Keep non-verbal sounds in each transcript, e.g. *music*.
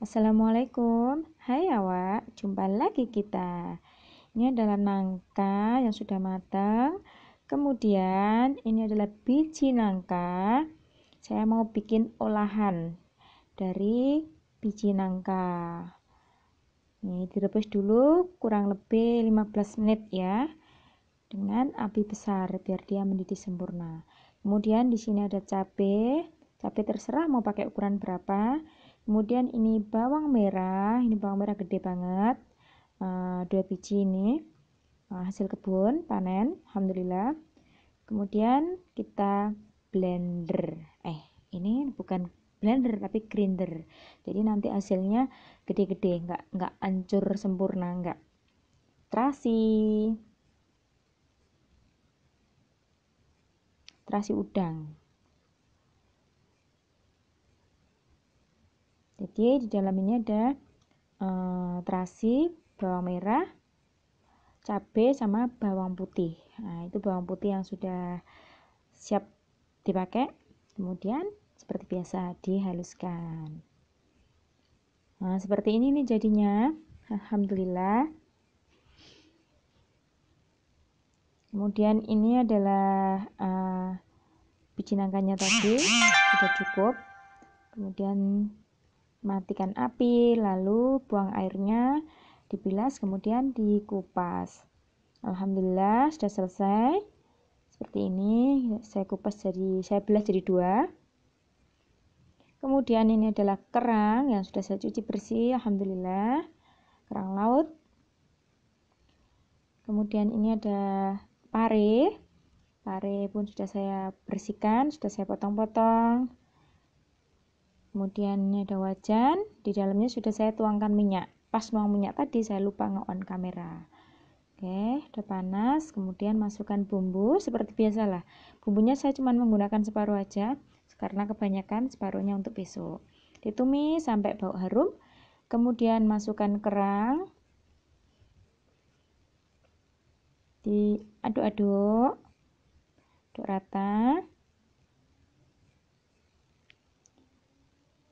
Assalamualaikum, hai awak, jumpa lagi kita. Ini adalah nangka yang sudah matang. Kemudian ini adalah biji nangka. Saya mau bikin olahan dari biji nangka. Ini direbus dulu kurang lebih 15 menit ya. Dengan api besar biar dia mendidih sempurna. Kemudian di sini ada cabai. Cabai terserah mau pakai ukuran berapa kemudian ini bawang merah ini bawang merah gede banget eh, dua biji ini eh, hasil kebun panen alhamdulillah kemudian kita blender eh ini bukan blender tapi grinder jadi nanti hasilnya gede-gede nggak nggak hancur sempurna nggak terasi terasi udang jadi di dalam ini ada e, terasi bawang merah cabai sama bawang putih nah itu bawang putih yang sudah siap dipakai kemudian seperti biasa dihaluskan nah seperti ini nih jadinya Alhamdulillah kemudian ini adalah uh, biji nangkanya tadi sudah cukup kemudian matikan api, lalu buang airnya, dibilas, kemudian dikupas. Alhamdulillah sudah selesai. Seperti ini, saya kupas jadi, saya belah jadi dua. Kemudian ini adalah kerang yang sudah saya cuci bersih, Alhamdulillah. Kerang laut. Kemudian ini ada pare. Pare pun sudah saya bersihkan, sudah saya potong-potong kemudian ada wajan di dalamnya sudah saya tuangkan minyak pas mau minyak tadi saya lupa nge-on kamera Oke, udah panas, kemudian masukkan bumbu seperti biasalah. Bumbunya saya cuma menggunakan separuh aja karena kebanyakan separuhnya untuk besok. Ditumis sampai bau harum, kemudian masukkan kerang. Diaduk-aduk. Aduk rata.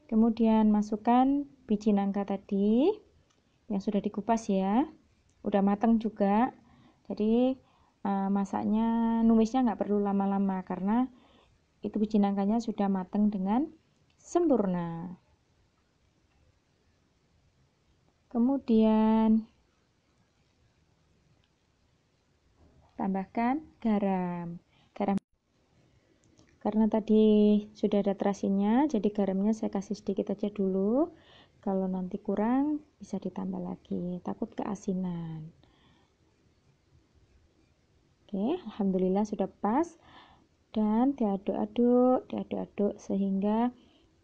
Kemudian masukkan biji nangka tadi yang sudah dikupas ya. Udah matang juga. Jadi eh, masaknya numisnya nggak perlu lama-lama karena itu biji nangkanya sudah matang dengan sempurna. Kemudian tambahkan garam karena tadi sudah ada terasinya jadi garamnya saya kasih sedikit aja dulu kalau nanti kurang bisa ditambah lagi takut keasinan oke Alhamdulillah sudah pas dan diaduk-aduk diaduk-aduk sehingga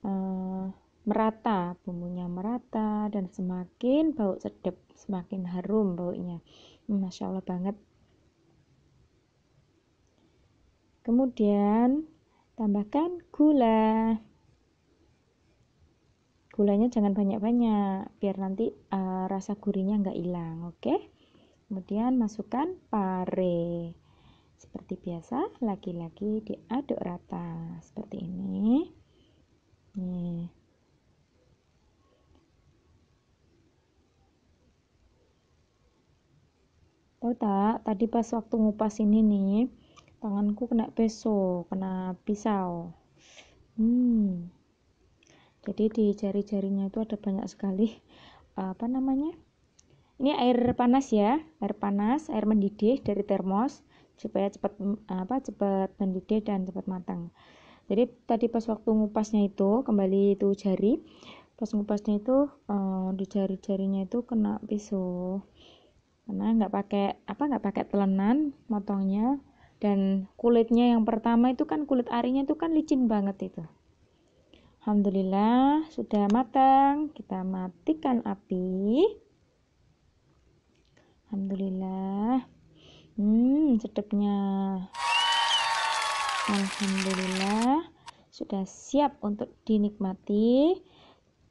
eh, merata bumbunya merata dan semakin bau sedap semakin harum baunya hmm, Masya Allah banget kemudian tambahkan gula gulanya jangan banyak-banyak biar nanti uh, rasa gurihnya nggak hilang oke okay? kemudian masukkan pare seperti biasa lagi-lagi diaduk rata seperti ini nih tahu tak tadi pas waktu ngupas ini nih tanganku kena peso kena pisau hmm jadi di jari-jarinya itu ada banyak sekali *laughs* apa namanya ini air panas ya air panas air mendidih dari termos supaya cepat apa cepat mendidih dan cepat matang jadi tadi pas waktu ngupasnya itu kembali itu jari pas ngupasnya itu uh, di jari-jarinya itu kena pisau karena nggak pakai apa nggak pakai telenan motongnya dan kulitnya yang pertama itu kan kulit arinya itu kan licin banget itu Alhamdulillah sudah matang kita matikan api Alhamdulillah hmm sedapnya Alhamdulillah sudah siap untuk dinikmati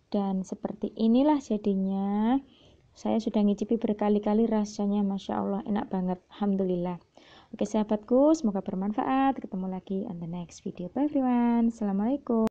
dan seperti inilah jadinya saya sudah ngicipi berkali-kali rasanya Masya Allah enak banget Alhamdulillah Oke sahabatku, semoga bermanfaat. Ketemu lagi on the next video. Bye everyone. Assalamualaikum.